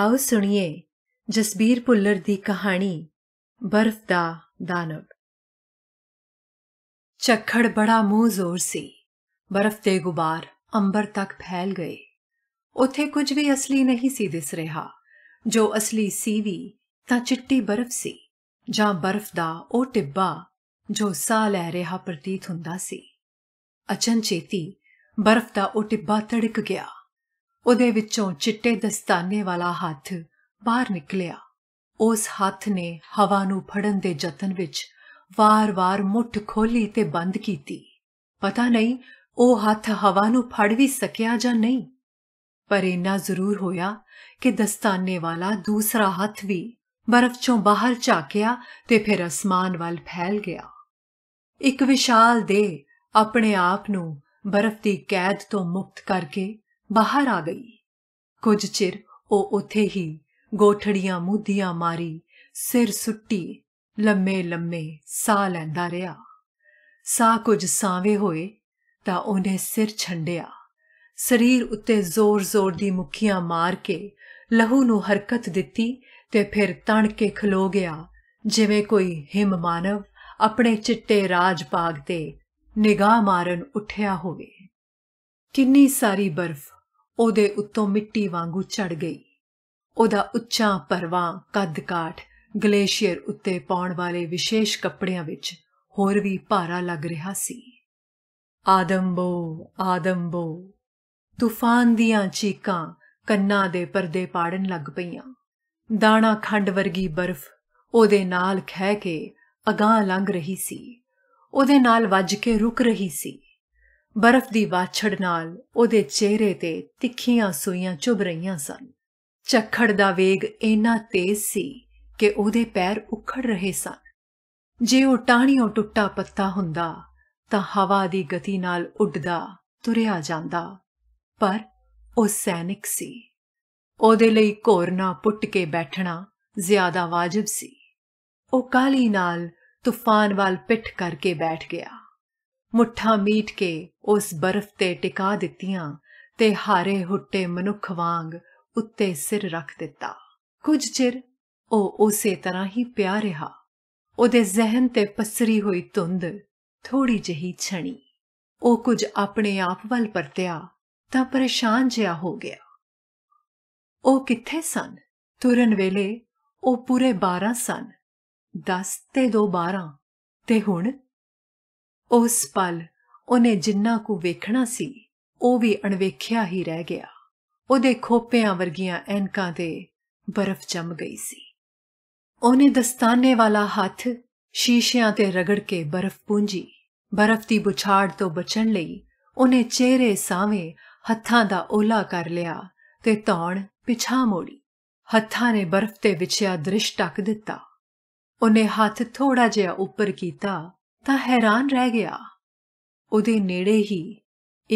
ਆਓ ਸੁਣੀਏ ਜਸਬੀਰ ਪੁੱਲਰ ਦੀ ਕਹਾਣੀ ਬਰਫ਼ ਦਾ ਦਾਨਵ ਚੱਖੜ ਬੜਾ ਮੂੰਹ ਜ਼ੋਰ ਸੀ ਬਰਫ਼ ਤੇ ਗੁਬਾਰ ਅੰਬਰ ਤੱਕ ਫੈਲ ਗਏ ਉੱਥੇ ਕੁਝ ਵੀ ਅਸਲੀ ਨਹੀਂ ਸੀ ਦਿਸ ਰਿਹਾ ਜੋ ਅਸਲੀ ਸੀ ਵੀ ਤਾਂ ਚਿੱਟੀ ਬਰਫ਼ ਸੀ ਜਾਂ ਬਰਫ਼ ਦਾ ਉਹ ਟਿੱਬਾ ਜੋ ਸਾਹ ਲੈ ਰਿਹਾ ਪ੍ਰਤੀਤ ਹੁੰਦਾ ਸੀ ਅਚਨਚੇਤੀ ਬਰਫ਼ ਦਾ ਉਹ ਟਿੱਬਾ ਤੜਕ ਗਿਆ ਉਹਦੇ ਵਿੱਚੋਂ ਚਿੱਟੇ ਦਸਤਾਨੇ ਵਾਲਾ ਹੱਥ ਬਾਹਰ ਨਿਕਲਿਆ ਉਸ ਹੱਥ ਨੇ ਹਵਾ ਨੂੰ ਫੜਨ ਦੇ ਯਤਨ ਵਿੱਚ ਵਾਰ-ਵਾਰ ਮੁੱਠ ਖੋਲੀ ਤੇ ਬੰਦ ਕੀਤੀ ਪਤਾ ਨਹੀਂ ਉਹ ਹੱਥ ਹਵਾ ਨੂੰ ਫੜ ਵੀ ਸਕਿਆ ਜਾਂ ਨਹੀਂ ਪਰ ਇਹਨਾਂ ਜ਼ਰੂਰ ਹੋਇਆ ਕਿ ਦਸਤਾਨੇ ਵਾਲਾ ਦੂਸਰਾ ਹੱਥ ਵੀ ਬਰਫ਼ ਚੋਂ ਬਾਹਰ ਝਾਕਿਆ ਤੇ ਫਿਰ ਅਸਮਾਨ ਵੱਲ ਫੈਲ ਗਿਆ ਇੱਕ ਵਿਸ਼ਾਲ ਦੇ ਆਪਣੇ ਆਪ ਨੂੰ ਬਰਫ਼ ਦੀ ਕੈਦ ਤੋਂ ਮੁਕਤ ਕਰਕੇ ਬਾਹਰ ਆ ਗਈ ਕੁਝ ਚਿਰ ਉਹ ਉੱਥੇ ਹੀ ਗੋਠੜੀਆਂ ਮੁੱਧੀਆਂ ਮਾਰੀ ਸਿਰ ਸੁੱਟੀ ਲੰਮੇ ਲੰਮੇ ਸਾਹ ਲੈਂਦਾ ਰਿਹਾ ਸਾਹ ਕੁਝ ਸਾਵੇਂ ਹੋਏ ਤਾਂ ਉਹਨੇ ਸਿਰ ਛੰਡਿਆ ਸਰੀਰ ਉੱਤੇ ਜ਼ੋਰ-ਜ਼ੋਰ ਦੀ ਮੁੱਖੀਆਂ ਮਾਰ ਕੇ ਲਹੂ ਨੂੰ ਹਰਕਤ ਦਿੱਤੀ ਤੇ ਫਿਰ ਤਣ ਕੇ ਖਲੋ ਗਿਆ ਜਿਵੇਂ ਕੋਈ ਹਿਮ ਮਾਨਵ ਆਪਣੇ ਚਿੱਟੇ ਰਾਜ ਬਾਗ ਤੇ ਨਿਗਾਹ ਮਾਰਨ ਉੱਠਿਆ ਹੋਵੇ ਕਿੰਨੀ ਸਾਰੀ ਬਰਫ਼ ਉਹਦੇ ਉੱਤੋਂ ਮਿੱਟੀ ਵਾਂਗੂ ਚੜ ਗਈ ਉਹਦਾ ਉੱਚਾ ਪਰਵਾ ਕੱਦ-ਕਾਠ ਗਲੇਸ਼ੀਅਰ ਉੱਤੇ ਪਾਉਣ ਵਾਲੇ ਵਿਸ਼ੇਸ਼ ਕੱਪੜਿਆਂ ਵਿੱਚ ਹੋਰ ਵੀ ਭਾਰਾ ਲੱਗ ਰਿਹਾ ਸੀ ਆਦੰਬੋ ਆਦੰਬੋ ਤੂਫਾਨ ਦੀਆਂ ਚੀਕਾਂ ਕੰਨਾਂ ਦੇ ਪਰਦੇ ਪਾੜਨ ਲੱਗ ਪਈਆਂ ਦਾਣਾ ਖੰਡ ਵਰਗੀ ਬਰਫ਼ ਉਹਦੇ ਨਾਲ ਖਹਿ ਕੇ ਅਗਾਹ ਲੰਘ ਰਹੀ ਸੀ ਉਹਦੇ ਨਾਲ ਵੱਜ ਕੇ ਰੁਕ ਰਹੀ ਸੀ ਬਰਫ਼ ਦੀ ਵਾਛੜ ਨਾਲ ਉਹਦੇ ਚਿਹਰੇ ਤੇ ਤਿੱਖੀਆਂ ਸੂਈਆਂ ਚੁਭ ਰਹੀਆਂ ਸਨ ਚੱਖੜ ਦਾ ਵੇਗ ਇੰਨਾ ਤੇਜ਼ ਸੀ ਕਿ ਉਹਦੇ ਪੈਰ ਉਖੜ ਰਹੇ ਸਨ ਜੇ ਉਹ ਟਾਣੀਓ ਟੁੱਟਾ ਪੱਤਾ ਹੁੰਦਾ ਤਾਂ ਹਵਾ ਦੀ ਗਤੀ ਨਾਲ ਉੱਡਦਾ ਤੁਰਿਆ ਜਾਂਦਾ ਪਰ ਉਹ ਸੈਨਿਕ ਸੀ ਉਹਦੇ ਲਈ ਘੋਰਨਾ ਪੁੱਟ ਕੇ ਬੈਠਣਾ ਜ਼ਿਆਦਾ ਵਾਜਬ ਸੀ ਉਹ ਕਾਲੀ ਨਾਲ ਤੂਫਾਨ ਵਾਲ ਪਿੱਠ ਕਰਕੇ ਬੈਠ ਗਿਆ ਮੁੱਠਾਂ ਮੀਟ ਕੇ ਉਸ ਬਰਫ਼ ਤੇ ਟਿਕਾ ਦਿੱਤੀਆਂ ਤੇ ਹਾਰੇ ਹੁੱਟੇ ਮਨੁੱਖ ਵਾਂਗ ਉੱਤੇ ਸਿਰ ਰੱਖ ਦਿੱਤਾ ਕੁਝ ਚਿਰ ਉਹ ਉਸੇ ਤਰ੍ਹਾਂ ਹੀ ਪਿਆ ਰਿਹਾ ਉਹਦੇ ਜ਼ਿਹਨ ਤੇ ਪਸਰੀ ਹੋਈ ਧੁੰਦ ਥੋੜੀ ਜਹੀ ਛਣੀ ਉਹ ਕੁਝ ਆਪਣੇ ਆਪ ਵੱਲ ਪਰਤਿਆ ਤਾਂ ਪਰੇਸ਼ਾਨ ਜਿਹਾ ਹੋ ਗਿਆ ਉਹ ਕਿੱਥੇ ਸਨ ਤੁਰਨ ਵੇਲੇ ਉਹ ਪੂਰੇ 12 ਸਨ 10 ਤੇ 2 12 ਤੇ ਹੁਣ ਉਸ ਪਲ ਉਹਨੇ ਜਿੰਨਾ ਕੁ ਵੇਖਣਾ ਸੀ ਉਹ ਵੀ ਅਣਵੇਖਿਆ ਹੀ ਰਹਿ ਗਿਆ ਉਹਦੇ ਖੋਪਿਆਂ ਵਰਗੀਆਂ ਐਨਕਾਂ ਤੇ ਬਰਫ਼ ਜੰਮ ਗਈ ਸੀ ਉਹਨੇ ਦਸਤਾਨੇ ਵਾਲਾ ਹੱਥ ਸ਼ੀਸ਼ਿਆਂ ਤੇ ਰਗੜ ਕੇ ਬਰਫ਼ ਪੂੰਜੀ ਬਰਫ਼ ਦੀ ਬੁਛਾੜ ਤੋਂ ਬਚਣ ਲਈ ਉਹਨੇ ਚਿਹਰੇ ਸਾਵੇਂ ਹੱਥਾਂ ਦਾ ਓਲਾ ਕਰ ਲਿਆ ਤੇ ਧੌਣ ਪਿਛਾ ਮੋੜੀ ਹੱਥਾਂ ਨੇ ਬਰਫ਼ ਤੇ ਵਿਛਿਆ ਦ੍ਰਿਸ਼ ਟੱਕ ਦਿੱਤਾ ਉਹਨੇ ਹੱਥ ਥੋੜਾ ਜਿਹਾ ਉੱਪਰ ਕੀਤਾ ਤਾਂ ਹੈਰਾਨ ਰਹਿ ਗਿਆ ਉਹਦੇ ਨੇੜੇ ਹੀ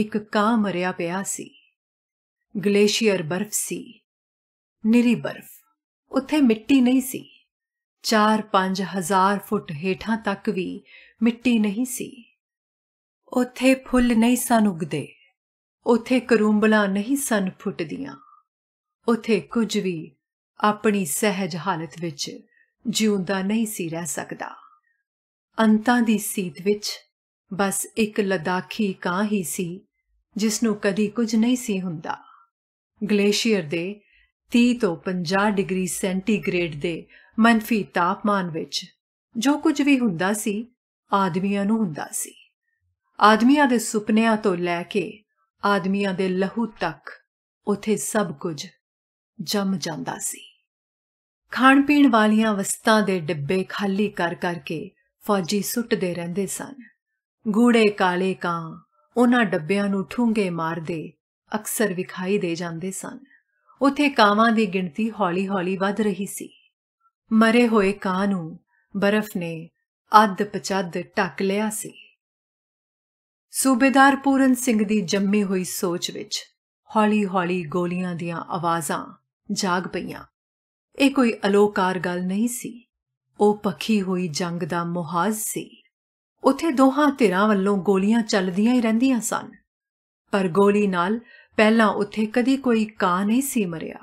ਇੱਕ ਕਾਂ ਮਰਿਆ ਪਿਆ ਸੀ ਗਲੇਸ਼ੀਅਰ ਬਰਫ਼ ਸੀ ਨਿਰੀ ਬਰਫ਼ ਉੱਥੇ ਮਿੱਟੀ ਨਹੀਂ ਸੀ 4-5 ਹਜ਼ਾਰ ਫੁੱਟ ਹੇਠਾਂ ਤੱਕ ਵੀ ਮਿੱਟੀ ਨਹੀਂ ਸੀ ਉੱਥੇ ਫੁੱਲ ਨਹੀਂ ਸਨ ਉਗਦੇ ਉੱਥੇ ਕਰੂੰਬਲਾ ਨਹੀਂ ਸਨ ਫੁੱਟਦੀਆਂ ਉੱਥੇ ਕੁਝ ਵੀ ਆਪਣੀ ਸਹਿਜ ਹਾਲਤ ਵਿੱਚ ਜਿਉਂਦਾ ਨਹੀਂ ਸੀ ਰਹਿ ਸਕਦਾ ਅੰਤਾਂ ਦੀ ਸੀਤ ਵਿੱਚ ਬਸ ਇੱਕ ਲਦਾਖੀ ਕਾਂ ਹੀ ਸੀ ਜਿਸ ਨੂੰ ਕਦੀ ਕੁਝ ਨਹੀਂ ਸੀ ਹੁੰਦਾ ਗਲੇਸ਼ੀਅਰ ਦੇ 30 ਤੋਂ 50 ਡਿਗਰੀ ਸੈਂਟੀਗ੍ਰੇਡ ਦੇ ਮੰਨਫੀ ਤਾਪਮਾਨ ਵਿੱਚ ਜੋ ਕੁਝ ਵੀ ਹੁੰਦਾ ਸੀ ਆਦਮੀਆਂ ਨੂੰ ਹੁੰਦਾ ਸੀ ਆਦਮੀਆਂ ਦੇ ਸੁਪਨਿਆਂ ਤੋਂ ਲੈ ਕੇ ਆਦਮੀਆਂ ਦੇ ਲਹੂ ਤੱਕ ਉਥੇ ਸਭ ਕੁਝ ਜੰਮ ਜਾਂਦਾ ਸੀ ਖਾਣ ਪੀਣ ਵਾਲੀਆਂ ਵਸਤਾਂ ਦੇ ਡੱਬੇ ਖਾਲੀ ਕਰ ਕਰਕੇ ਫੌਜੀ ਸੁੱਟਦੇ ਰਹਿੰਦੇ ਸਨ ਗੂੜੇ ਕਾਲੇ ਕਾਂ ਉਹਨਾਂ ਡੱਬਿਆਂ ਨੂੰ ਠੂੰਗੇ ਮਾਰਦੇ ਅਕਸਰ ਵਿਖਾਈ ਦੇ ਜਾਂਦੇ ਸਨ ਉਥੇ ਕਾਵਾਂ ਦੀ ਗਿਣਤੀ ਹੌਲੀ-ਹੌਲੀ ਵੱਧ ਰਹੀ ਸੀ ਮਰੇ ਹੋਏ ਕਾਂ ਨੂੰ ਬਰਫ਼ ਨੇ ਅੱਧ ਪਚੱਦ ਟੱਕ ਲਿਆ ਸੀ ਸੂਬੇਦਾਰ ਪੂਰਨ ਸਿੰਘ ਦੀ ਜੰਮੀ ਹੋਈ ਸੋਚ ਵਿੱਚ ਹੌਲੀ-ਹੌਲੀ ਗੋਲੀਆਂ ਦੀਆਂ ਆਵਾਜ਼ਾਂ ਜਾਗ ਪਈਆਂ ਇਹ ਕੋਈ ਅਲੋਕਾਰ ਗੱਲ ਨਹੀਂ ਸੀ ਉਹ ਪੱਖੀ ਹੋਈ ਜੰਗ ਦਾ ਮੁਹਾਜ਼ ਸੀ ਉਥੇ ਦੋਹਾਂ ਧਿਰਾਂ ਵੱਲੋਂ ਗੋਲੀਆਂ ਚੱਲਦੀਆਂ ਹੀ ਰਹਿੰਦੀਆਂ ਸਨ ਪਰ ਗੋਲੀ ਨਾਲ ਪਹਿਲਾਂ ਉਥੇ ਕਦੀ ਕੋਈ ਕਾਂ ਨਹੀਂ ਸੀ ਮਰਿਆ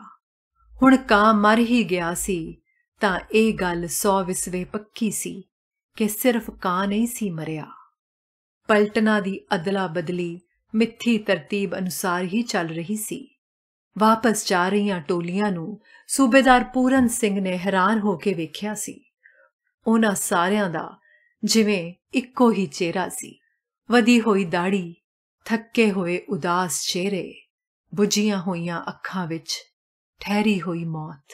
ਹੁਣ ਕਾਂ ਮਰ ਹੀ ਗਿਆ ਸੀ ਤਾਂ ਇਹ ਗੱਲ 100 ਵਿਸਵੇ ਪੱਕੀ ਸੀ ਕਿ ਸਿਰਫ ਕਾਂ ਨਹੀਂ ਸੀ ਮਰਿਆ ਪਲਟਨਾ ਦੀ ਅਦਲਾ ਬਦਲੀ ਮਿੱਥੀ ਤਰਤੀਬ ਅਨੁਸਾਰ ਹੀ ਚੱਲ ਰਹੀ ਸੀ ਵਾਪਸ ਜਾ ਰਹੀਆਂ ਟੋਲੀਆਂ ਨੂੰ ਸੂਬੇਦਾਰ ਪੂਰਨ ਸਿੰਘ ਨੇ ਹੈਰਾਨ ਹੋ ਕੇ ਵੇਖਿਆ ਸੀ ਉਹਨਾਂ ਸਾਰਿਆਂ ਦਾ ਜਿਵੇਂ ਇੱਕੋ ਹੀ ਚਿਹਰਾ ਸੀ ਵਧੀ ਹੋਈ ਦਾੜੀ ਥੱਕੇ ਹੋਏ ਉਦਾਸ ਚਿਹਰੇ ਬੁਝੀਆਂ ਹੋਈਆਂ ਅੱਖਾਂ ਵਿੱਚ ਠਹਿਰੀ ਹੋਈ ਮੌਤ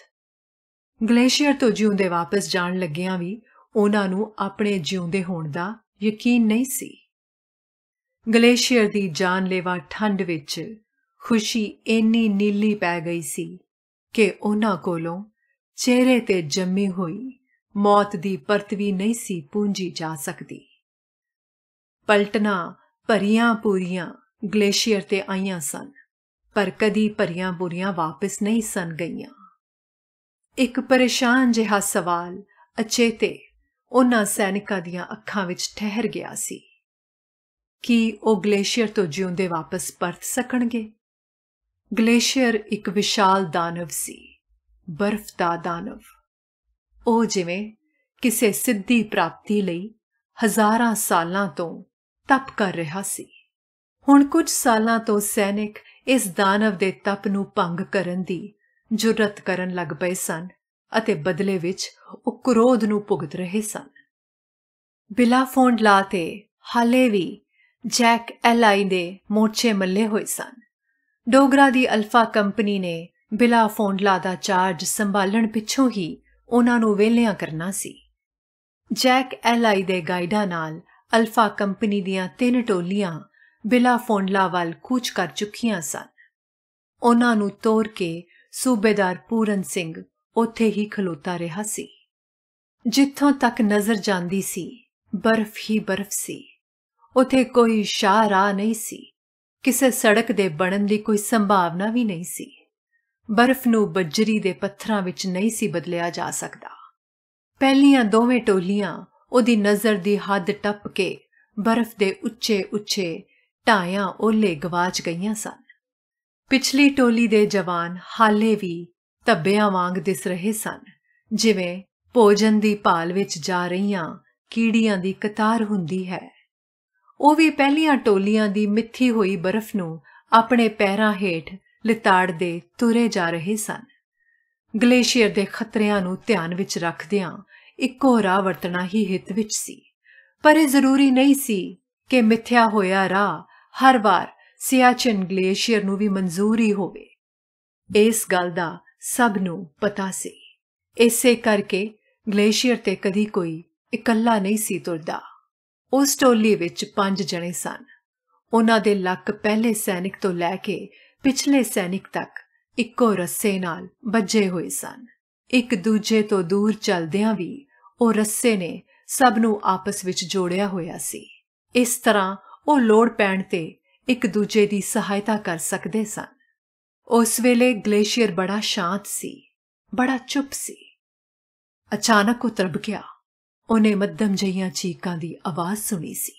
ਗਲੇਸ਼ੀਅਰ ਤੋਂ ਜਿਉਂਦੇ ਵਾਪਸ ਜਾਣ ਲੱਗਿਆਂ ਵੀ ਉਹਨਾਂ ਨੂੰ ਆਪਣੇ ਜਿਉਂਦੇ ਹੋਣ ਦਾ ਯਕੀਨ ਨਹੀਂ ਸੀ ਗਲੇਸ਼ੀਅਰ ਦੀ ਜਾਨਲੇਵਾ ਠੰਡ ਵਿੱਚ ਖੁਸ਼ੀ ਇੰਨੀ ਨੀਲੀ ਪੈ ਗਈ ਸੀ ਕਿ ਉਹਨਾਂ ਕੋਲੋਂ ਚਿਹਰੇ ਤੇ ਜੰਮੀ ਹੋਈ ਮੌਤ ਦੀ ਪਰਤ ਵੀ ਨਹੀਂ ਸੀ ਪੂੰਜੀ ਜਾ ਸਕਦੀ ਪਲਟਣਾ ਭਰੀਆਂ ਪੂਰੀਆਂ ਗਲੇਸ਼ੀਅਰ ਤੇ ਆਈਆਂ ਸਨ ਪਰ ਕਦੀ ਭਰੀਆਂ ਬੁਰੀਆਂ ਵਾਪਸ ਨਹੀਂ ਸਨ ਗਈਆਂ ਇੱਕ ਪਰੇਸ਼ਾਨ ਜਿਹਾ ਸਵਾਲ ਅਚੇਤੇ ਉਹਨਾਂ ਸੈਨਿਕਾਂ ਦੀਆਂ ਅੱਖਾਂ ਵਿੱਚ ਠਹਿਰ ਗਿਆ ਸੀ ਕਿ ਉਹ ਗਲੇਸ਼ੀਅਰ ਤੋਂ ਜਿਉਂਦੇ ਵਾਪਸ ਪਰਤ ਸਕਣਗੇ ਗਲੇਸ਼ੀਅਰ ਇੱਕ ਵਿਸ਼ਾਲ ਦਾਨਵ ਸੀ ਬਰਫ਼ ਦਾ ਦਾਨਵ ਉਹ ਜਿਵੇਂ ਕਿਸੇ ਸਿੱਧੀ ਪ੍ਰਾਪਤੀ ਲਈ ਹਜ਼ਾਰਾਂ ਸਾਲਾਂ ਤੋਂ ਤਪ ਕਰ ਰਿਹਾ ਸੀ ਹੁਣ ਕੁਝ ਸਾਲਾਂ ਤੋਂ ਸੈਨਿਕ ਇਸ ਦਾਨਵ ਦੇ ਤਪ ਨੂੰ ਭੰਗ ਕਰਨ ਦੀ ਜੁਰਤ ਕਰਨ ਲੱਗ ਪਏ ਸਨ ਅਤੇ ਬਦਲੇ ਵਿੱਚ ਉਹ ਕਰੋਧ ਨੂੰ ਭੁਗਤ ਰਹੇ ਸਨ ਬਿਲਾ ਲਾਤੇ ਹਾਲੇ ਵੀ ਜੈਕ ਐਲਾਈ ਦੇ ਮੋਰਚੇ ਮੱਲੇ ਹੋਏ ਸਨ ਡੋਗਰਾ ਦੀ ਅਲਫਾ ਕੰਪਨੀ ਨੇ ਬਿਲਾ ਫੋਂਡਲਾ ਦਾ ਚਾਰਜ ਸੰਭਾਲਣ ਪਿੱਛੋਂ ਹੀ ਉਹਨਾਂ ਨੂੰ ਵੇਲਿਆਂ ਕਰਨਾ ਸੀ ਜੈਕ ਐਲਆਈ ਦੇ ਗਾਈਡਾਂ ਨਾਲ ਅਲਫਾ ਕੰਪਨੀ ਦੀਆਂ ਤਿੰਨ ਟੋਲੀਆਂ ਬਿਲਾ ਫੋਂਡਲਾ ਵੱਲ ਕੂਚ ਕਰ ਚੁੱਕੀਆਂ ਸਨ ਉਹਨਾਂ ਨੂੰ ਤੋੜ ਕੇ ਸੂਬੇਦਾਰ ਪੂਰਨ ਸਿੰਘ ਉੱਥੇ ਹੀ ਖਲੋਤਾ ਰਿਹਾ ਸੀ ਜਿੱਥੋਂ ਤੱਕ ਨਜ਼ਰ ਜਾਂਦੀ ਸੀ ਬਰਫ਼ ਹੀ ਬਰਫ਼ ਸੀ ਉਥੇ ਕੋਈ ਸ਼ਾਹ ਰਾਹ ਨਹੀਂ ਸੀ ਕਿਸੇ ਸੜਕ ਦੇ ਬਣਨ ਦੀ ਕੋਈ ਸੰਭਾਵਨਾ ਵੀ ਨਹੀਂ ਸੀ ਬਰਫ਼ ਨੂੰ ਬੱਜਰੀ ਦੇ ਪੱਥਰਾਂ ਵਿੱਚ ਨਹੀਂ ਸੀ ਬਦਲਿਆ ਜਾ ਸਕਦਾ ਪਹਿਲੀਆਂ ਦੋਵੇਂ ਟੋਲੀਆਂ ਉਹਦੀ ਨਜ਼ਰ ਦੀ ਹੱਦ ਟੱਪ ਕੇ ਬਰਫ਼ ਦੇ ਉੱਚੇ ਉੱਚੇ ਟਾਇਆਂ ਓਲੇ ਗਵਾਚ ਗਈਆਂ ਸਨ ਪਿਛਲੀ ਟੋਲੀ ਦੇ ਜਵਾਨ ਹਾਲੇ ਵੀ ਤੱਬਿਆਂ ਵਾਂਗ ਦਿਸ ਰਹੇ ਸਨ ਜਿਵੇਂ ਭੋਜਨ ਦੀ ਭਾਲ ਵਿੱਚ ਜਾ ਰਹੀਆਂ ਕੀੜੀਆਂ ਦੀ ਕਤਾਰ ਹੁੰਦੀ ਹੈ ਉਹ ਵੀ ਪਹਿਲੀਆਂ ਟੋਲੀਆਂ ਦੀ ਮਿੱਥੀ ਹੋਈ ਬਰਫ਼ ਨੂੰ ਆਪਣੇ ਪੈਰਾਂ ਹੇਠ ਲਿਤਾੜਦੇ ਤੁਰੇ ਜਾ ਰਹੇ ਸਨ ਗਲੇਸ਼ੀਅਰ ਦੇ ਖਤਰਿਆਂ ਨੂੰ ਧਿਆਨ ਵਿੱਚ ਰੱਖਦਿਆਂ ਇੱਕੋ ਰਾਹ ਵਰਤਣਾ ਹੀ ਹਿੱਤ ਵਿੱਚ ਸੀ ਪਰ ਇਹ ਜ਼ਰੂਰੀ ਨਹੀਂ ਸੀ ਕਿ ਮਿੱਥਿਆ ਹੋਇਆ ਰਾਹ ਹਰ ਵਾਰ ਸਿਆਚਨ ਗਲੇਸ਼ੀਅਰ ਨੂੰ ਵੀ ਮਨਜ਼ੂਰੀ ਹੋਵੇ ਇਸ ਗੱਲ ਦਾ ਸਭ ਨੂੰ ਪਤਾ ਸੀ ਇਸੇ ਕਰਕੇ ਗਲੇਸ਼ੀਅਰ ਤੇ ਕਦੀ ਕੋਈ ਇਕੱਲਾ ਨਹੀਂ ਸੀ ਤੁਰਦਾ ਉਸ ਟੋਲੀ ਵਿੱਚ ਪੰਜ ਜਣੇ ਸਨ ਉਹਨਾਂ ਦੇ ਲੱਕ ਪਹਿਲੇ ਸੈਨਿਕ ਤੋਂ ਲੈ ਕੇ ਪਿਛਲੇ ਸੈਨਿਕ ਤੱਕ ਇੱਕੋ ਰੱਸੇ ਨਾਲ ਬੱਝੇ ਹੋਏ ਸਨ ਇੱਕ ਦੂਜੇ ਤੋਂ ਦੂਰ ਚੱਲਦਿਆਂ ਵੀ ਉਹ ਰੱਸੇ ਨੇ ਸਭ ਨੂੰ ਆਪਸ ਵਿੱਚ ਜੋੜਿਆ ਹੋਇਆ ਸੀ ਇਸ ਤਰ੍ਹਾਂ ਉਹ ਲੋੜ ਪੈਣ ਤੇ ਇੱਕ ਦੂਜੇ ਦੀ ਸਹਾਇਤਾ ਕਰ ਸਕਦੇ ਸਨ ਉਸ ਵੇਲੇ ਗਲੇਸ਼ੀਅਰ ਬੜਾ ਸ਼ਾਂਤ ਸੀ ਬੜਾ ਚੁੱਪ ਸੀ ਅਚਾਨਕ ਉਹ ਤਰਬ ਗਿਆ ਉਹਨੇ ਮੱਧਮ ਜਈਆਂ ਚੀਕਾਂ ਦੀ ਆਵਾਜ਼ ਸੁਣੀ ਸੀ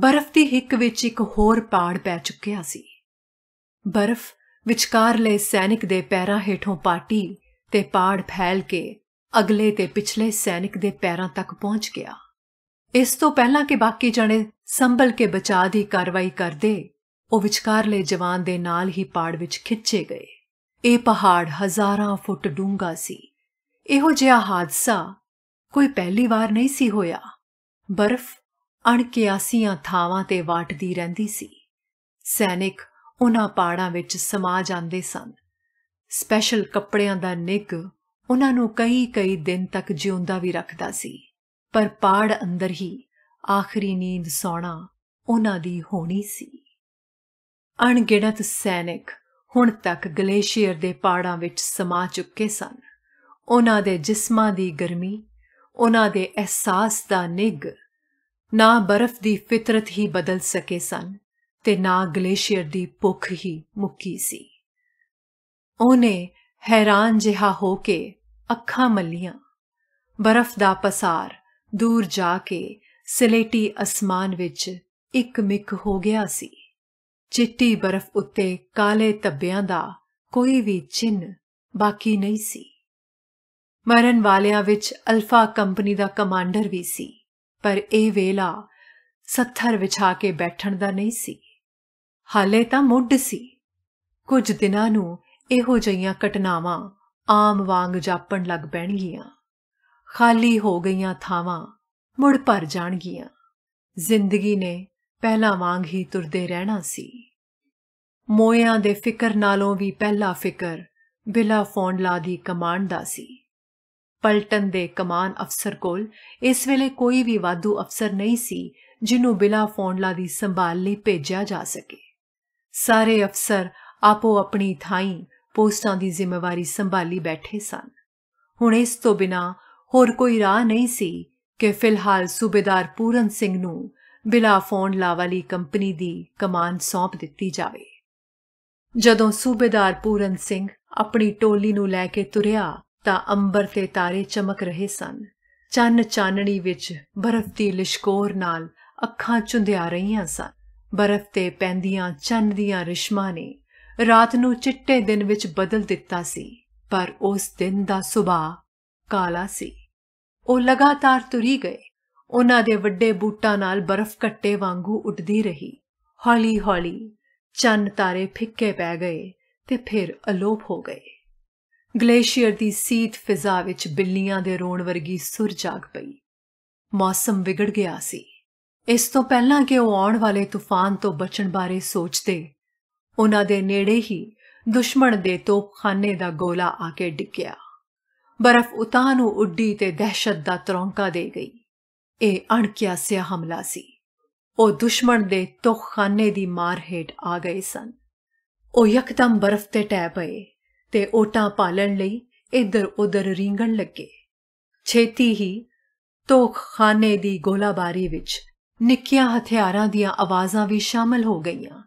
ਬਰਫ਼ ਦੀ ਹਿੱਕ ਵਿੱਚ ਇੱਕ ਹੋਰ ਪਾੜ ਪੈ ਚੁੱਕਿਆ ਸੀ ਬਰਫ਼ ਵਿਚਕਾਰਲੇ ਸੈਨਿਕ ਦੇ ਪੈਰਾਂ ਹੇਠੋਂ ਪਾਟੀ ਤੇ ਪਾੜ ਫੈਲ ਕੇ ਅਗਲੇ ਤੇ ਪਿਛਲੇ ਸੈਨਿਕ ਦੇ ਪੈਰਾਂ ਤੱਕ ਪਹੁੰਚ ਗਿਆ ਇਸ ਤੋਂ ਪਹਿਲਾਂ ਕਿ ਬਾਕੀ ਜਣੇ ਸੰਭਲ ਕੇ ਬਚਾਅ ਦੀ ਕਾਰਵਾਈ ਕਰਦੇ ਉਹ ਵਿਚਕਾਰਲੇ ਜਵਾਨ ਦੇ ਨਾਲ ਹੀ ਪਾੜ ਵਿੱਚ ਖਿੱਚੇ ਗਏ ਇਹ ਪਹਾੜ ਹਜ਼ਾਰਾਂ ਫੁੱਟ ਡੂੰਘਾ ਸੀ ਇਹੋ ਜਿਹਾ ਹਾਦਸਾ ਕੋਈ ਪਹਿਲੀ ਵਾਰ ਨਹੀਂ ਸੀ ਹੋਇਆ ਬਰਫ਼ ਅਣਕਿਆਸੀਆਂ ਥਾਵਾਂ ਤੇ ਵਾਟਦੀ ਰਹਿੰਦੀ ਸੀ ਸੈਨਿਕ ਉਹਨਾਂ ਪਾੜਾਂ ਵਿੱਚ ਸਮਾ ਜਾਂਦੇ ਸਨ ਸਪੈਸ਼ਲ ਕੱਪੜਿਆਂ ਦਾ ਨਿੱਗ ਉਹਨਾਂ ਨੂੰ ਕਈ-ਕਈ ਦਿਨ ਤੱਕ ਜਿਉਂਦਾ ਵੀ ਰੱਖਦਾ ਸੀ ਪਰ ਪਾੜ ਅੰਦਰ ਹੀ ਆਖਰੀ ਨੀਂਦ ਸੌਣਾ ਉਹਨਾਂ ਦੀ ਹੋਣੀ ਸੀ ਅਣਗਿਣਤ ਸੈਨਿਕ ਹੁਣ ਤੱਕ ਗਲੇਸ਼ੀਅਰ ਦੇ ਪਾੜਾਂ ਵਿੱਚ ਸਮਾ ਚੁੱਕੇ ਸਨ ਉਹਨਾਂ ਦੇ ਜਿਸਮਾਂ ਦੀ ਗਰਮੀ ਉਹਨਾਂ ਦੇ ਅਹਿਸਾਸ ਦਾ ਨਿੱਗ ਨਾ ਬਰਫ਼ ਦੀ ਫਿਤਰਤ ਹੀ ਬਦਲ ਸਕੇ ਸਨ ਤੇ ਨਾ ਗਲੇਸ਼ੀਅਰ ਦੀ ਭੁੱਖ ਹੀ ਮੁੱਕੀ ਸੀ ਉਹਨੇ ਹੈਰਾਨ ਜਿਹਾ ਹੋ ਕੇ ਅੱਖਾਂ ਮੱਲੀਆਂ ਬਰਫ਼ ਦਾ ਪਸਾਰ ਦੂਰ ਜਾ ਕੇ ਸਲੇਟੀ ਅਸਮਾਨ ਵਿੱਚ ਇੱਕ ਮਿਕ ਹੋ ਗਿਆ ਸੀ ਚਿੱਟੀ ਬਰਫ਼ ਉੱਤੇ ਕਾਲੇ ਤੱਬਿਆਂ ਦਾ ਕੋਈ ਵੀ ਚਿੰਨ ਬਾਕੀ ਨਹੀਂ ਸੀ ਮਰਨ ਵਾਲਿਆਂ ਵਿੱਚ ਅਲਫਾ ਕੰਪਨੀ ਦਾ ਕਮਾਂਡਰ ਵੀ ਸੀ ਪਰ ਇਹ ਵੇਲਾ ਸੱਥਰ ਵਿਛਾ ਕੇ ਬੈਠਣ ਦਾ ਨਹੀਂ ਸੀ ਹਾਲੇ ਤਾਂ ਮੁੱਢ ਸੀ ਕੁਝ ਦਿਨਾਂ ਨੂੰ ਇਹੋ ਜਿਹੀਆਂ ਘਟਨਾਵਾਂ ਆਮ ਵਾਂਗ ਜਾਪਣ ਲੱਗ ਪੈਣਗੀਆਂ ਖਾਲੀ ਹੋ ਗਈਆਂ ਥਾਵਾਂ ਮੁੜ ਭਰ ਜਾਣਗੀਆਂ ਜ਼ਿੰਦਗੀ ਨੇ ਪਹਿਲਾਂ ਵਾਂਗ ਹੀ ਤੁਰਦੇ ਰਹਿਣਾ ਸੀ ਮੋਇਆਂ ਦੇ ਫਿਕਰ ਨਾਲੋਂ ਵੀ ਪਹਿਲਾ ਫਿਕਰ ਬਿਲਾ ਫੌਂਡਲਾ ਦੀ ਕਮਾਂਡ ਦਾ ਸੀ ਪਲਟਨ ਦੇ ਕਮਾਨ ਅਫਸਰ ਕੋਲ ਇਸ ਵੇਲੇ ਕੋਈ ਵੀ ਵਾਧੂ ਅਫਸਰ ਨਹੀਂ ਸੀ ਜਿਹਨੂੰ ਬਿਲਾ ਫੌਂਡਲਾ ਦੀ ਸੰਭਾਲ ਲਈ ਭੇਜਿਆ ਜਾ ਸਕੇ ਸਾਰੇ ਅਫਸਰ ਆਪੋ ਆਪਣੀ ਥਾਈ ਪੋਸਟਾਂ ਦੀ ਜ਼ਿੰਮੇਵਾਰੀ ਸੰਭਾਲੀ ਬੈਠੇ ਸਨ ਹੁਣ ਇਸ ਤੋਂ ਬਿਨਾ ਹੋਰ ਕੋਈ ਰਾਹ ਨਹੀਂ ਸੀ ਕਿ ਫਿਲਹਾਲ ਸੂਬੇਦਾਰ ਪੂਰਨ ਸਿੰਘ ਨੂੰ ਬਿਲਾ ਫੋਨ ਲਾਵਾਲੀ ਕੰਪਨੀ ਦੀ ਕਮਾਨ ਸੌਂਪ ਦਿੱਤੀ ਜਾਵੇ ਜਦੋਂ ਸੂਬੇਦਾਰ ਪੂਰਨ ਸਿੰਘ ਆਪਣੀ ਟੋਲੀ ਨੂੰ ਲੈ ਕੇ ਤੁਰਿਆ ਤਾਂ ਅੰਬਰ ਤੇ ਤਾਰੇ ਚਮਕ ਰਹੇ ਸਨ ਚੰਨ ਚਾਨਣੀ ਵਿੱਚ ਬਰਫ਼ ਦੀ ਲਿਸ਼ਕੋਰ ਨਾਲ ਅੱਖਾਂ ਚੁੰਧਿਆ ਰਹੀਆਂ ਸਨ ਬਰਫ਼ ਤੇ ਪੈਂਦੀਆਂ ਚੰਨ ਦੀਆਂ ਰਿਸ਼ਮਾਂ ਨੇ ਰਾਤ ਨੂੰ ਚਿੱਟੇ ਦਿਨ ਵਿੱਚ ਬਦਲ ਦਿੱਤਾ ਸੀ ਪਰ ਉਸ ਦਿਨ ਦਾ ਸੁਭਾਅ ਕਾਲਾ ਸੀ ਉਹ ਲਗਾਤਾਰ ਤੁਰੀ ਗਏ ਉਹਨਾਂ ਦੇ ਵੱਡੇ ਬੂਟਾਂ ਨਾਲ ਬਰਫ਼ ਕੱਟੇ ਵਾਂਗੂ ਉੱਡਦੀ ਰਹੀ ਹੌਲੀ-ਹੌਲੀ ਚੰਨ ਤਾਰੇ ਫਿੱਕੇ ਪੈ ਗਏ ਤੇ ਫਿਰ ਅਲੋਪ ਹੋ ਗਏ ਗਲੇਸ਼ੀਅਰ ਦੀ ਸੀਤ ਫਿਜ਼ਾ ਵਿੱਚ ਬਿੱਲੀਆਂ ਦੇ ਰੋਣ ਵਰਗੀ ਸੁਰ ਜਾਗ ਪਈ ਮੌਸਮ ਵਿਗੜ ਗਿਆ ਸੀ ਇਸ ਤੋਂ ਪਹਿਲਾਂ ਕਿ ਉਹ ਆਉਣ ਵਾਲੇ ਤੂਫਾਨ ਤੋਂ ਬਚਣ ਬਾਰੇ ਸੋਚਦੇ ਉਹਨਾਂ ਦੇ ਨੇੜੇ ਹੀ ਦੁਸ਼ਮਣ ਦੇ ਤੋਪਖਾਨੇ ਦਾ ਗੋਲਾ ਆ ਕੇ ਡਿੱਗਿਆ ਬਰਫ਼ ਉਤਾਂ ਨੂੰ ਉੱਡੀ ਤੇ دہشت ਦਾ ਤਰੌਂਕਾ ਦੇ ਗਈ ਇਹ ਅਣਕਿਆਸਿਆ ਹਮਲਾ ਸੀ ਉਹ ਦੁਸ਼ਮਣ ਦੇ ਤੋਪਖਾਨੇ ਦੀ ਮਾਰ ਹੇਠ ਆ ਗਏ ਸਨ ਉਹ ਇੱਕਦਮ ਬਰਫ਼ ਤੇ ਟੈ ਪਏ ਤੇ ਓਟਾਂ ਪਾਲਣ ਲਈ ਇੱਧਰ ਉੱਧਰ ਰੀਂਗਣ ਲੱਗੇ ਛੇਤੀ ਹੀ ਤੋਖਾਨੇ ਦੀ ਗੋਲਾਬਾਰੀ ਵਿੱਚ ਨਿੱਕੀਆਂ ਹਥਿਆਰਾਂ ਦੀਆਂ ਆਵਾਜ਼ਾਂ ਵੀ ਸ਼ਾਮਲ ਹੋ ਗਈਆਂ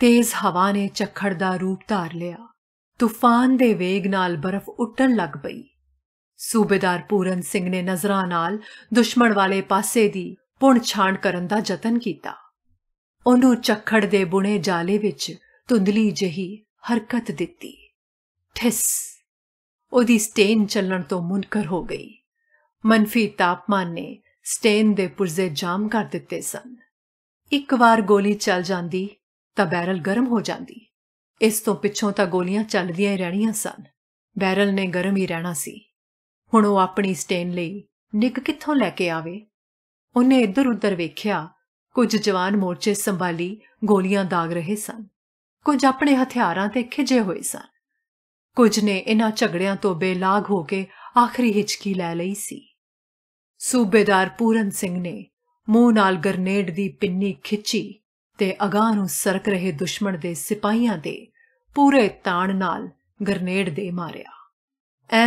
ਤੇਜ਼ ਹਵਾ ਨੇ ਚੱਖੜ ਦਾ ਰੂਪ ਧਾਰ ਲਿਆ ਤੂਫਾਨ ਦੇ ਵੇਗ ਨਾਲ ਬਰਫ਼ ਉੱਟਣ ਲੱਗ ਪਈ ਸੂਬੇਦਾਰ ਪੂਰਨ ਸਿੰਘ ਨੇ ਨਜ਼ਰਾਂ ਨਾਲ ਦੁਸ਼ਮਣ ਵਾਲੇ ਪਾਸੇ ਦੀ ਪੁਣ ਛਾਣ ਕਰਨ ਦਾ ਯਤਨ ਕੀਤਾ ਉਹਨੂੰ ਚੱਖੜ ਦੇ ਬੁਣੇ ਜਾਲੇ ਵਿੱਚ ਧੁੰਦਲੀ ਜਹੀ ਹਰਕਤ ਦਿੱਤੀ ਠਿਸ ਉਹਦੀ ਸਟੇਨ ਚੱਲਣ ਤੋਂ ਮੁਨਕਰ ਹੋ ਗਈ ਮਨਫੀ ਤਾਪਮਾਨ ਨੇ ਸਟੇਨ ਦੇ ਪੁਰਜ਼ੇ ਜਾਮ ਕਰ ਦਿੱਤੇ ਸਨ ਇੱਕ ਵਾਰ ਗੋਲੀ ਚੱਲ ਜਾਂਦੀ ਤਾਂ ਬੈਰਲ ਗਰਮ ਹੋ ਜਾਂਦੀ ਇਸ ਤੋਂ ਪਿੱਛੋਂ ਤਾਂ ਗੋਲੀਆਂ ਚੱਲਦੀਆਂ ਹੀ ਰਹਿਣੀਆਂ ਸਨ ਬੈਰਲ ਨੇ ਗਰਮ ਹੀ ਰਹਿਣਾ ਸੀ ਹੁਣ ਉਹ ਆਪਣੀ ਸਟੇਨ ਲਈ ਨਿੱਕ ਕਿੱਥੋਂ ਲੈ ਕੇ ਆਵੇ ਉਹਨੇ ਇੱਧਰ ਉੱਧਰ ਵੇਖਿਆ ਕੁਝ ਜਵਾਨ ਮੋਰਚੇ ਸੰਭਾਲੀ ਗੋਲੀਆਂ ਦਾਗ ਰਹੇ ਸਨ ਕੁਝ ਆਪਣੇ ਹਥਿਆਰਾਂ ਤੇ ਖਿਜੇ ਹੋਏ ਸਨ ਕੁਝ ਨੇ ਇਹਨਾਂ ਝਗੜਿਆਂ ਤੋਂ ਬੇਲਾਗ ਹੋ ਕੇ ਆਖਰੀ ਹਿਚਕੀ ਲੈ ਲਈ ਸੀ ਸੂਬੇਦਾਰ ਪੂਰਨ ਸਿੰਘ ਨੇ ਮੂੰਹ ਨਾਲ ਗਰਨੇਡ ਦੀ ਪਿੰਨੀ ਖਿੱਚੀ ਤੇ ਅਗਾਹ ਨੂੰ ਸਰਕ ਰਹੇ ਦੁਸ਼ਮਣ ਦੇ ਸਿਪਾਹੀਆਂ ਦੇ ਪੂਰੇ ਤਾਣ ਨਾਲ ਗਰਨੇਡ ਦੇ ਮਾਰਿਆ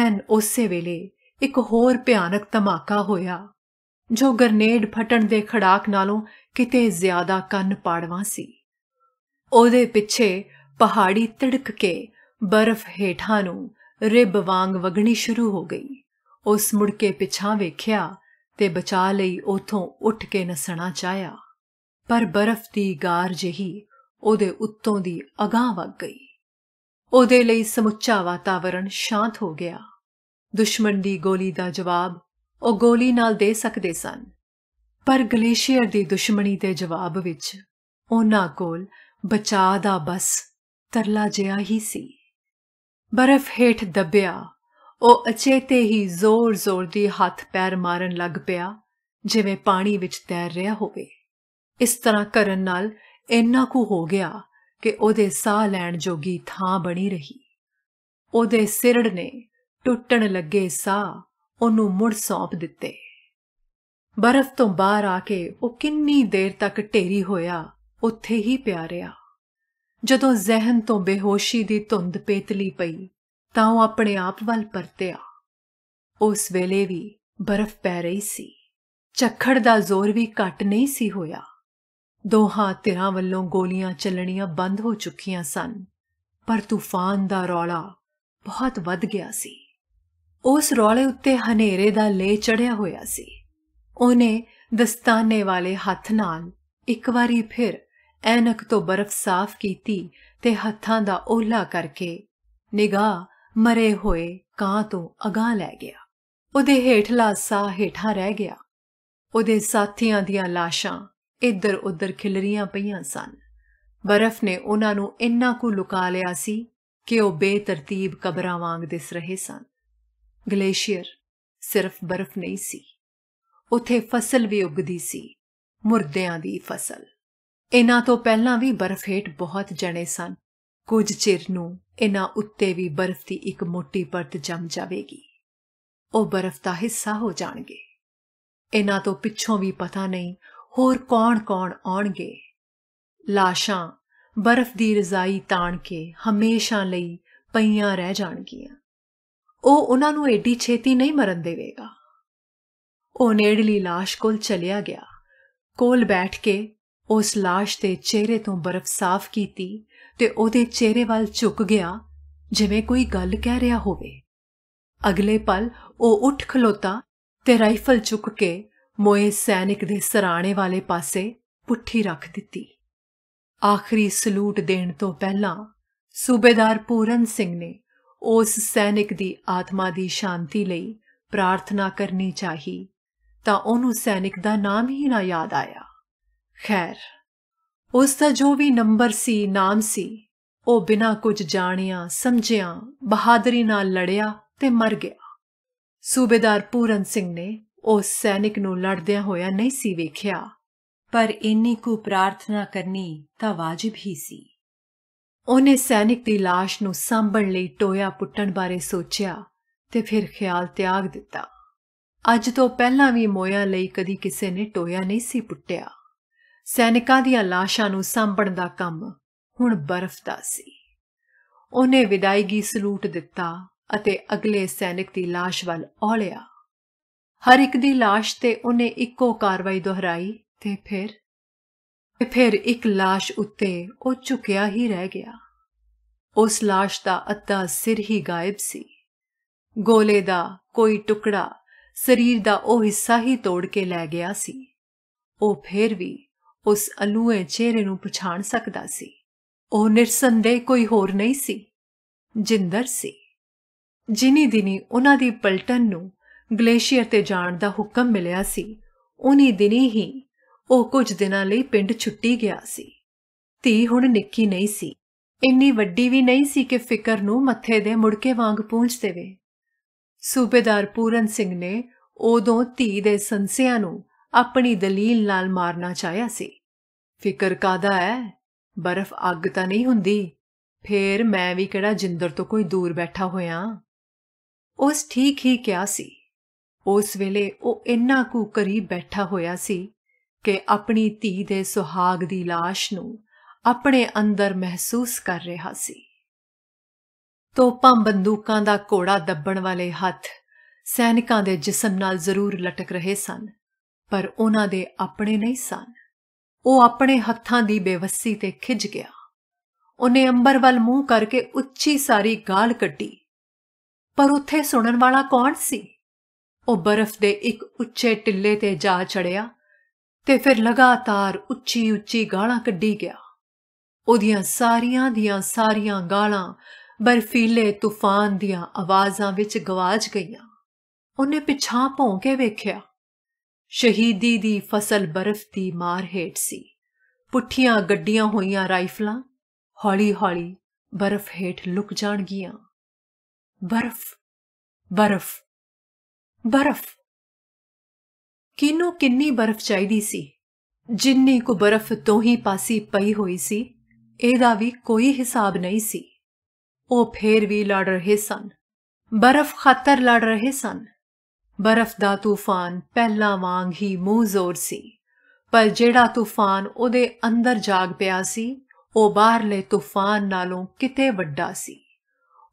ਐਨ ਉਸੇ ਵੇਲੇ ਇੱਕ ਹੋਰ ਭਿਆਨਕ ਧਮਾਕਾ ਹੋਇਆ ਜੋ ਗਰਨੇਡ ਫਟਣ ਦੇ ਖੜਾਕ ਨਾਲੋਂ ਕਿਤੇ ਜ਼ਿਆਦਾ ਕੰਨ ਪਾੜਵਾ ਸੀ ਉਹਦੇ ਪਿੱਛੇ ਪਹਾੜੀ ਤੜਕ ਕੇ ਬਰਫ਼ ਹੇਠਾਂ ਨੂੰ ਰਿਬ ਵਾਂਗ ਵਗਣੀ ਸ਼ੁਰੂ ਹੋ ਗਈ ਉਸ ਮੁੜ ਕੇ ਪਿਛਾਂ ਵੇਖਿਆ ਤੇ ਬਚਾ ਲਈ ਉਥੋਂ ਉੱਠ ਕੇ ਨਸਣਾ ਚਾਇਆ ਪਰ ਬਰਫ਼ ਦੀ ਗਾਰ ਜਹੀ ਉਹਦੇ ਉੱਤੋਂ ਦੀ ਅਗਾਹ ਵਗ ਗਈ ਉਹਦੇ ਲਈ ਸਮੁੱਚਾ ਵਾਤਾਵਰਣ ਸ਼ਾਂਤ ਹੋ ਗਿਆ ਦੁਸ਼ਮਣ ਦੀ ਗੋਲੀ ਦਾ ਜਵਾਬ ਉਹ ਗੋਲੀ ਨਾਲ ਦੇ ਸਕਦੇ ਸਨ ਪਰ ਗਲੇਸ਼ੀਅਰ ਦੀ ਦੁਸ਼ਮਣੀ ਦੇ ਜਵਾਬ ਵਿੱਚ ਉਹਨਾਂ ਕੋਲ ਬਚਾ ਦਾ ਬਸ ਤਰਲਾ ਜਿਹਾ ਹੀ ਸੀ ਬਰਫ਼ ਹੇਠ ਦੱਬਿਆ ਉਹ ਅਚੇਤੇ ਹੀ ਜ਼ੋਰ-ਜ਼ੋਰ ਦੀ ਹੱਥ ਪੈਰ ਮਾਰਨ ਲੱਗ ਪਿਆ ਜਿਵੇਂ ਪਾਣੀ ਵਿੱਚ ਤੈਰ ਰਿਹਾ ਹੋਵੇ ਇਸ ਤਰ੍ਹਾਂ ਕਰਨ ਨਾਲ ਇੰਨਾ ਕੁ ਹੋ ਗਿਆ ਕਿ ਉਹਦੇ ਸਾਹ ਲੈਣ ਜੋਗੀ ਥਾਂ ਬਣੀ ਰਹੀ ਉਹਦੇ ਸਿਰੜ ਨੇ ਟੁੱਟਣ ਲੱਗੇ ਸਾਹ ਉਹਨੂੰ ਮੁੜ ਸੌਂਪ ਦਿੱਤੇ ਬਰਫ਼ ਤੋਂ ਬਾਹਰ ਆ ਕੇ ਉਹ ਕਿੰਨੀ ਦੇਰ ਤੱਕ ਢੇਰੀ ਹੋਇਆ ਉੱਥੇ ਹੀ ਪਿਆ ਰਿਹਾ ਜਦੋਂ ਜ਼ਹਿਨ ਤੋਂ ਬੇਹੋਸ਼ੀ ਦੀ ਧੁੰਦ ਪੇਤਲੀ ਪਈ ਤਾਂ ਉਹ ਆਪਣੇ ਆਪ ਵੱਲ ਪਰਤਿਆ ਉਸ ਵੇਲੇ ਵੀ ਬਰਫ਼ ਪੈ ਰਹੀ ਸੀ ਚੱਖੜ ਦਾ ਜ਼ੋਰ ਵੀ ਘਟ ਨਹੀਂ ਸੀ ਹੋਇਆ ਦੋਹਾਂ ਧਿਰਾਂ ਵੱਲੋਂ ਗੋਲੀਆਂ ਚੱਲਣੀਆਂ ਬੰਦ ਹੋ ਚੁੱਕੀਆਂ ਸਨ ਪਰ ਤੂਫਾਨ ਦਾ ਰੌਲਾ ਬਹੁਤ ਵੱਧ ਗਿਆ ਸੀ ਉਸ ਰੌਲੇ ਉੱਤੇ ਹਨੇਰੇ ਦਾ ਲੇ ਚੜਿਆ ਹੋਇਆ ਸੀ ਉਹਨੇ ਦਸਤਾਨੇ ਵਾਲੇ ਹੱਥ ਨਾਲ ਇੱਕ ਵਾਰੀ ਫਿਰ ਐਨਕ ਤੋਂ ਬਰਫ਼ ਸਾਫ਼ ਕੀਤੀ ਤੇ ਹੱਥਾਂ ਦਾ ਓਲਾ ਕਰਕੇ ਨਿਗਾਹ ਮਰੇ ਹੋਏ ਕਾਂ ਤੋਂ ਅਗਾ ਲੈ ਗਿਆ ਉਹਦੇ ਹੇਠਲਾ ਸਾਹ ਹੇਠਾਂ ਰਹਿ ਗਿਆ ਉਹਦੇ ਸਾਥੀਆਂ ਦੀਆਂ ਲਾਸ਼ਾਂ ਇੱਧਰ ਉੱਧਰ ਖਿਲਰੀਆਂ ਪਈਆਂ ਸਨ ਬਰਫ਼ ਨੇ ਉਹਨਾਂ ਨੂੰ ਇੰਨਾ ਕੁ ਲੁਕਾ ਲਿਆ ਸੀ ਕਿ ਉਹ ਬੇਤਰਤੀਬ ਕਬਰਾਂ ਵਾਂਗ ਦਿਸ ਰਹੇ ਸਨ ਗਲੇਸ਼ੀਅਰ ਸਿਰਫ ਬਰਫ਼ ਨਹੀਂ ਸੀ ਉੱਥੇ ਫਸਲ ਵੀ ਉੱਗਦੀ ਸੀ ਮੁਰਦਿਆਂ ਦੀ ਫਸਲ ਇਹਨਾਂ ਤੋਂ ਪਹਿਲਾਂ ਵੀ ਬਰਫ਼ ਹੇਠ ਬਹੁਤ ਜਣੇ ਸਨ ਕੁਝ ਚਿਰ ਨੂੰ ਇਹਨਾਂ ਉੱਤੇ ਵੀ ਬਰਫ਼ ਦੀ ਇੱਕ ਮੋਟੀ ਪਰਤ ਜੰਮ ਜਾਵੇਗੀ ਉਹ ਬਰਫ਼ ਦਾ ਹਿੱਸਾ ਹੋ ਜਾਣਗੇ ਇਹਨਾਂ ਤੋਂ ਪਿੱਛੋਂ ਵੀ ਪਤਾ ਨਹੀਂ ਹੋਰ ਕੌਣ-ਕੌਣ ਆਉਣਗੇ ਲਾਸ਼ਾਂ ਬਰਫ਼ ਦੀ ਰਜ਼ਾਈ ਤਾਣ ਕੇ ਹਮੇਸ਼ਾ ਲਈ ਪਈਆਂ ਰਹਿ ਜਾਣਗੀਆਂ ਉਹ ਉਹਨਾਂ ਨੂੰ ਏਡੀ ਛੇਤੀ ਨਹੀਂ ਮਰਨ ਦੇਵੇਗਾ ਉਹ ਨੇੜਲੀ ਲਾਸ਼ ਕੋਲ ਚਲਿਆ ਗਿਆ ਕੋਲ ਬੈਠ ਕੇ ਉਸ লাশ ਦੇ ਚਿਹਰੇ ਤੋਂ ਬਰਫ਼ ਸਾਫ਼ ਕੀਤੀ ਤੇ ਉਹਦੇ ਚਿਹਰੇ ਵੱਲ ਝੁਕ ਗਿਆ ਜਿਵੇਂ ਕੋਈ ਗੱਲ ਕਹਿ ਰਿਹਾ ਹੋਵੇ ਅਗਲੇ ਪਲ ਉਹ ਉੱਠ ਖਲੋਤਾ ਤੇ ਰਾਈਫਲ ਚੁੱਕ ਕੇ ਮੋਏ ਸੈਨਿਕ ਦੇ ਸਰਾਣੇ ਵਾਲੇ ਪਾਸੇ ਪੁੱਠੀ ਰੱਖ ਦਿੱਤੀ ਆਖਰੀ ਸਲੂਟ ਦੇਣ ਤੋਂ ਪਹਿਲਾਂ ਸੂਬੇਦਾਰ ਪੂਰਨ ਸਿੰਘ ਨੇ ਉਸ ਸੈਨਿਕ ਦੀ ਆਤਮਾ ਦੀ ਸ਼ਾਂਤੀ ਲਈ ਪ੍ਰਾਰਥਨਾ ਕਰਨੀ ਚਾਹੀ ਤਾਂ ਉਹਨੂੰ ਸੈਨਿਕ ਦਾ ਨਾਮ ਹੀ ਨਾ ਯਾਦ ਆਇਆ ਖੈਰ ਉਸ ਦਾ ਜੋ ਵੀ ਨੰਬਰ ਸੀ ਨਾਮ ਸੀ ਉਹ ਬਿਨਾ ਕੁਝ ਜਾਣਿਆ ਸਮਝਿਆ ਬਹਾਦਰੀ ਨਾਲ ਲੜਿਆ ਤੇ ਮਰ ਗਿਆ ਸੂਬੇਦਾਰ ਪੂਰਨ ਸਿੰਘ ਨੇ ਉਸ ਸੈਨਿਕ ਨੂੰ ਲੜਦਿਆਂ ਹੋਇਆ ਨਹੀਂ ਸੀ ਵੇਖਿਆ ਪਰ ਇੰਨੀ ਕੁ ਪ੍ਰਾਰਥਨਾ ਕਰਨੀ ਤਾਂ ਵਾਜਿਬ ਹੀ ਸੀ ਉਹਨੇ ਸੈਨਿਕ ਦੀ লাশ ਨੂੰ ਸਾਂਭਣ ਲਈ ਟੋਇਆ ਪੁੱਟਣ ਬਾਰੇ ਸੋਚਿਆ ਤੇ ਫਿਰ ਖਿਆਲ ਤਿਆਗ ਦਿੱਤਾ ਅੱਜ ਤੋਂ ਪਹਿਲਾਂ ਵੀ ਮੋਇਆ ਲਈ ਕਦੀ ਕਿਸੇ ਨੇ ਟੋਇਆ ਨਹੀਂ ਸੀ ਪੁੱਟਿਆ ਸੈਨਿਕਾਂ ਦੀਆਂ ਲਾਸ਼ਾਂ ਨੂੰ ਸਾਂਭਣ ਦਾ ਕੰਮ ਹੁਣ ਬਰਫ਼ ਦਾ ਸੀ ਉਹਨੇ ਵਿਦਾਇਗੀ ਸਲੂਟ ਦਿੱਤਾ ਅਤੇ ਅਗਲੇ ਸੈਨਿਕ ਦੀ ਲਾਸ਼ ਵੱਲ ਔਲਿਆ ਹਰ ਇੱਕ ਦੀ ਲਾਸ਼ ਤੇ ਉਹਨੇ ਇੱਕੋ ਕਾਰਵਾਈ ਦੁਹਰਾਈ ਤੇ ਫਿਰ ਤੇ ਫਿਰ ਇੱਕ ਲਾਸ਼ ਉੱਤੇ ਉਹ ਝੁਕਿਆ ਹੀ ਰਹਿ ਗਿਆ ਉਸ ਲਾਸ਼ ਦਾ ਅੱਧਾ ਸਿਰ ਹੀ ਗਾਇਬ ਸੀ ਗੋਲੇ ਦਾ ਕੋਈ ਟੁਕੜਾ ਸਰੀਰ ਦਾ ਉਹ ਹਿੱਸਾ ਹੀ ਤੋੜ ਕੇ ਲੈ ਗਿਆ ਸੀ ਉਹ ਫਿਰ ਵੀ ਉਸ ਅਲੂਏ ਚਿਹਰੇ ਨੂੰ ਪਛਾਣ ਸਕਦਾ ਸੀ ਉਹ ਨਿਰਸੰਦੇਹ ਕੋਈ ਹੋਰ ਨਹੀਂ ਸੀ ਜਿੰਦਰ ਸੀ ਜਿਨੀ ਦਿਨੀ ਉਹਨਾਂ ਦੀ ਪਲਟਨ ਨੂੰ ਗਲੇਸ਼ੀਅਰ ਤੇ ਜਾਣ ਦਾ ਹੁਕਮ ਮਿਲਿਆ ਸੀ ਉਨੀ ਦਿਨੀ ਹੀ ਉਹ ਕੁਝ ਦਿਨਾਂ ਲਈ ਪਿੰਡ ਛੁੱਟੀ ਗਿਆ ਸੀ ਧੀ ਹੁਣ ਨਿੱਕੀ ਨਹੀਂ ਸੀ ਇੰਨੀ ਵੱਡੀ ਵੀ ਨਹੀਂ ਸੀ ਕਿ ਫਿਕਰ ਨੂੰ ਮੱਥੇ ਦੇ ਮੁੜਕੇ ਵਾਂਗ ਪੂੰਝ ਦੇਵੇ ਸੂਬੇਦਾਰ ਪੂਰਨ ਸਿੰਘ ਨੇ ਉਦੋਂ ਧੀ ਦੇ ਸੰਸਿਆਂ ਨੂੰ ਆਪਣੀ ਦਲੀਲ ਨਾਲ ਮਾਰਨਾ ਚਾਹਿਆ ਸੀ ਫਿਕਰ ਕਾਦਾ ਹੈ ਬਰਫ਼ ਅੱਗ ਤਾਂ ਨਹੀਂ ਹੁੰਦੀ ਫੇਰ ਮੈਂ ਵੀ ਕਿਹੜਾ ਜਿੰਦਰ ਤੋਂ ਕੋਈ ਦੂਰ ਬੈਠਾ ਹੋਇਆ ਉਸ ਠੀਕ ਹੀ ਕਿਹਾ ਸੀ ਉਸ ਵੇਲੇ ਉਹ ਇੰਨਾ ਕੁ ਕਰੀਬ ਬੈਠਾ ਹੋਇਆ ਸੀ ਕਿ ਆਪਣੀ ਧੀ ਦੇ ਸੁਹਾਗ ਦੀ লাশ ਨੂੰ ਆਪਣੇ ਅੰਦਰ ਮਹਿਸੂਸ ਕਰ ਰਿਹਾ ਸੀ ਤੋਪਾਂ ਬੰਦੂਕਾਂ ਦਾ ਕੋੜਾ ਦੱਬਣ ਵਾਲੇ ਹੱਥ ਸੈਨਿਕਾਂ ਦੇ ਜਿਸਮ ਨਾਲ ਜ਼ਰੂਰ ਲਟਕ ਰਹੇ ਸਨ ਪਰ ਉਹਨਾਂ ਦੇ ਆਪਣੇ ਨਹੀਂ ਸਨ ਉਹ ਆਪਣੇ ਹੱਥਾਂ ਦੀ ਬੇਵਸੀ ਤੇ ਖਿੱਜ ਗਿਆ ਉਹਨੇ ਅੰਬਰ ਵੱਲ ਮੂੰਹ ਕਰਕੇ ਉੱਚੀ ਸਾਰੀ ਗਾਲ ਕੱਢੀ ਪਰ ਉੱਥੇ ਸੁਣਨ ਵਾਲਾ ਕੌਣ ਸੀ ਉਹ ਬਰਫ਼ ਦੇ ਇੱਕ ਉੱਚੇ ਟਿੱਲੇ ਤੇ ਜਾ ਚੜਿਆ ਤੇ ਫਿਰ ਲਗਾਤਾਰ ਉੱਚੀ ਉੱਚੀ ਗਾਲਾਂ ਕੱਢੀ ਗਿਆ ਉਹਦੀਆਂ ਸਾਰੀਆਂ ਦੀਆਂ ਸਾਰੀਆਂ ਗਾਲਾਂ ਬਰਫੀਲੇ ਤੂਫਾਨ ਦੀਆਂ ਆਵਾਜ਼ਾਂ ਵਿੱਚ ਗਵਾਜ ਗਈਆਂ ਉਹਨੇ ਪਿਛਾਂ ਭੌਂ ਕੇ ਵੇਖਿਆ ਸ਼ਹੀਦੀ ਦੀ ਫਸਲ ਬਰਫ਼ ਦੀ ਮਾਰ ਹੇਠ ਸੀ ਪੁੱਠੀਆਂ ਗੱਡੀਆਂ ਹੋਈਆਂ ਰਾਈਫਲਾਂ ਹੌਲੀ-ਹੌਲੀ ਬਰਫ਼ ਹੇਠ ਲੁਕ ਜਾਣਗੀਆਂ ਬਰਫ਼ ਬਰਫ਼ ਬਰਫ਼ ਕਿੰਨੂ ਕਿੰਨੀ ਬਰਫ਼ ਚਾਹੀਦੀ ਸੀ ਜਿੰਨੀ ਕੋ ਬਰਫ਼ ਹੀ ਪਾਸੀ ਪਈ ਹੋਈ ਸੀ ਇਹਦਾ ਵੀ ਕੋਈ ਹਿਸਾਬ ਨਹੀਂ ਸੀ ਉਹ ਫੇਰ ਵੀ ਲੜ ਰਹੇ ਸਨ ਬਰਫ਼ ਖਾਤਰ ਲੜ ਰਹੇ ਸਨ ਬਰਫ਼ ਦਾ ਤੂਫਾਨ ਪਹਿਲਾਂ ਵਾਂਗ ਹੀ ਮੂਜ਼ੋਰ ਜ਼ੋਰ ਸੀ ਪਰ ਜਿਹੜਾ ਤੂਫਾਨ ਉਹਦੇ ਅੰਦਰ ਜਾਗ ਪਿਆ ਸੀ ਉਹ ਬਾਹਰਲੇ ਤੂਫਾਨ ਨਾਲੋਂ ਕਿਤੇ ਵੱਡਾ ਸੀ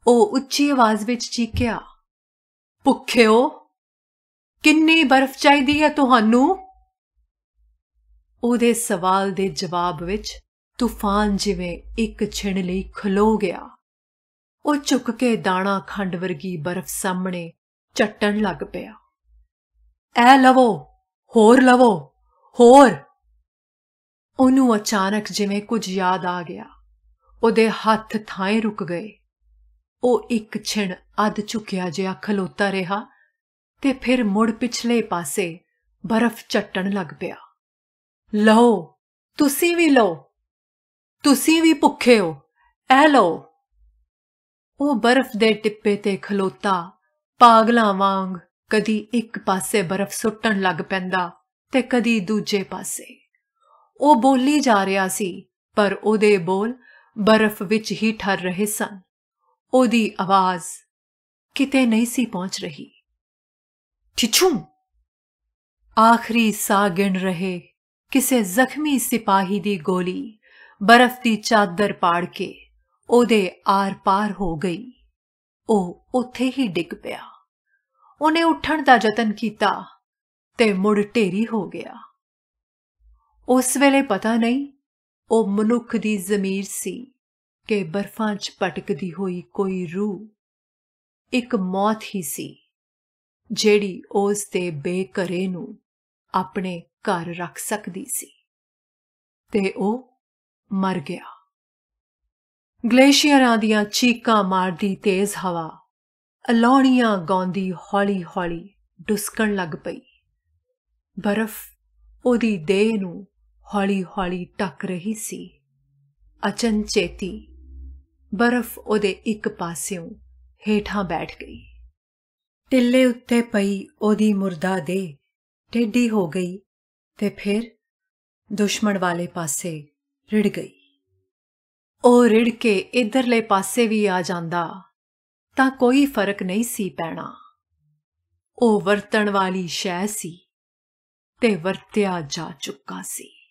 ਉਹ ਉੱਚੀ ਆਵਾਜ਼ ਵਿੱਚ ਚੀਕਿਆ ਭੁੱਖਿਓ ਕਿੰਨੀ ਬਰਫ਼ ਚਾਹੀਦੀ ਹੈ ਤੁਹਾਨੂੰ ਉਹਦੇ ਸਵਾਲ ਦੇ ਜਵਾਬ ਵਿੱਚ ਤੂਫਾਨ ਜਿਵੇਂ ਇੱਕ ਛਿਣ ਲਈ ਖਲੋ ਗਿਆ ਉਹ ਝੁੱਕ ਕੇ ਦਾਣਾ ਖੰਡ ਵਰਗੀ ਬਰਫ਼ ਸਾਹਮਣੇ ਚੱਟਣ ਲੱਗ ਪਿਆ ਐ ਲਵੋ ਹੋਰ ਲਵੋ ਹੋਰ ਉਹਨੂੰ ਅਚਾਨਕ ਜਿਵੇਂ ਕੁਝ ਯਾਦ ਆ ਗਿਆ ਉਹਦੇ ਹੱਥ ਥਾਂ ਰੁਕ ਗਏ ਉਹ ਇੱਕ ਛਿਣ ਅੱਧ ਝੁਕਿਆ ਜਿਹਾ ਖਲੋਤਾ ਰਿਹਾ ਤੇ ਫਿਰ ਮੁੜ ਪਿਛਲੇ ਪਾਸੇ ਬਰਫ਼ ਚੱਟਣ ਲੱਗ ਪਿਆ ਲਓ ਤੁਸੀਂ ਵੀ ਲਓ ਤੁਸੀਂ ਵੀ ਭੁੱਖੇ ਹੋ ਐ ਲਓ ਉਹ ਬਰਫ਼ ਦੇ ਟਿੱਪੇ ਤੇ ਖਲੋਤਾ ਪਾਗਲਾਂ ਵਾਂਗ ਕਦੀ ਇੱਕ ਪਾਸੇ ਬਰਫ਼ ਸੁੱਟਣ ਲੱਗ ਪੈਂਦਾ ਤੇ ਕਦੀ ਦੂਜੇ ਪਾਸੇ ਉਹ ਬੋਲੀ ਜਾ ਰਿਹਾ ਸੀ ਪਰ ਉਹਦੇ ਬੋਲ ਬਰਫ਼ ਵਿੱਚ ਹੀ ਠਰ ਰਹੇ ਸਨ ਉਹਦੀ ਆਵਾਜ਼ ਕਿਤੇ ਨਹੀਂ ਸੀ ਪਹੁੰਚ ਰਹੀ ਠਿਛੂ ਆਖਰੀ ਸਾਹ ਗਿਣ ਰਹੇ ਕਿਸੇ ਜ਼ਖਮੀ ਸਿਪਾਹੀ ਦੀ ਗੋਲੀ ਬਰਫ਼ ਦੀ ਚਾਦਰ ਪਾੜ ਕੇ ਉਹਦੇ ਆਰ-ਪਾਰ ਹੋ ਗਈ ਉਹ ਉੱਥੇ ਹੀ ਡਿੱਗ ਪਿਆ ਉਹਨੇ ਉੱਠਣ ਦਾ ਯਤਨ ਕੀਤਾ ਤੇ ਮੁੜ ਢੇਰੀ ਹੋ ਗਿਆ ਉਸ ਵੇਲੇ ਪਤਾ ਨਹੀਂ ਉਹ ਮਨੁੱਖ ਦੀ ਜ਼ਮੀਰ ਸੀ ਕਿ ਬਰਫਾਂ 'ਚ ਪਟਕਦੀ ਹੋਈ ਕੋਈ ਰੂਹ ਇੱਕ ਮੌਤ ਹੀ ਸੀ ਜਿਹੜੀ ਉਸ ਤੇ ਬੇਕਰੇ ਨੂੰ ਆਪਣੇ ਘਰ ਰੱਖ ਸਕਦੀ ਸੀ ਤੇ ਉਹ ਮਰ ਗਿਆ ਗਲੇਸ਼ੀਅਰਾਂ ਦੀਆਂ ਚੀਕਾਂ ਮਾਰਦੀ ਤੇਜ਼ ਹਵਾ ਅਲੌੜੀਆਂ ਗਾਉਂਦੀ ਹੌਲੀ-ਹੌਲੀ ਡੁਸਕਣ ਲੱਗ ਪਈ ਬਰਫ਼ ਉਹਦੀ ਦੇਹ ਨੂੰ ਹੌਲੀ-ਹੌਲੀ ਟੱਕ ਰਹੀ ਸੀ ਅਚਨਚੇਤੀ ਬਰਫ਼ ਉਹਦੇ ਇੱਕ ਪਾਸਿਓਂ ਹੇਠਾਂ ਬੈਠ ਗਈ ਟਿੱਲੇ ਉੱਤੇ ਪਈ ਉਹਦੀ ਮੁਰਦਾ ਦੇ ਟੇਢੀ ਹੋ ਗਈ ਤੇ ਫਿਰ ਦੁਸ਼ਮਣ ਵਾਲੇ ਪਾਸੇ ਰਿੜ ਗਈ ਉਹ ਰਿੜ ਕੇ ਇਧਰਲੇ ਪਾਸੇ ਵੀ ਆ ਜਾਂਦਾ ਤਾਂ ਕੋਈ ਫਰਕ ਨਹੀਂ ਸੀ ਪੈਣਾ ਉਹ ਵਰਤਣ ਵਾਲੀ ਸ਼ੈ ਸੀ ਤੇ ਵਰਤਿਆ ਜਾ ਚੁੱਕਾ ਸੀ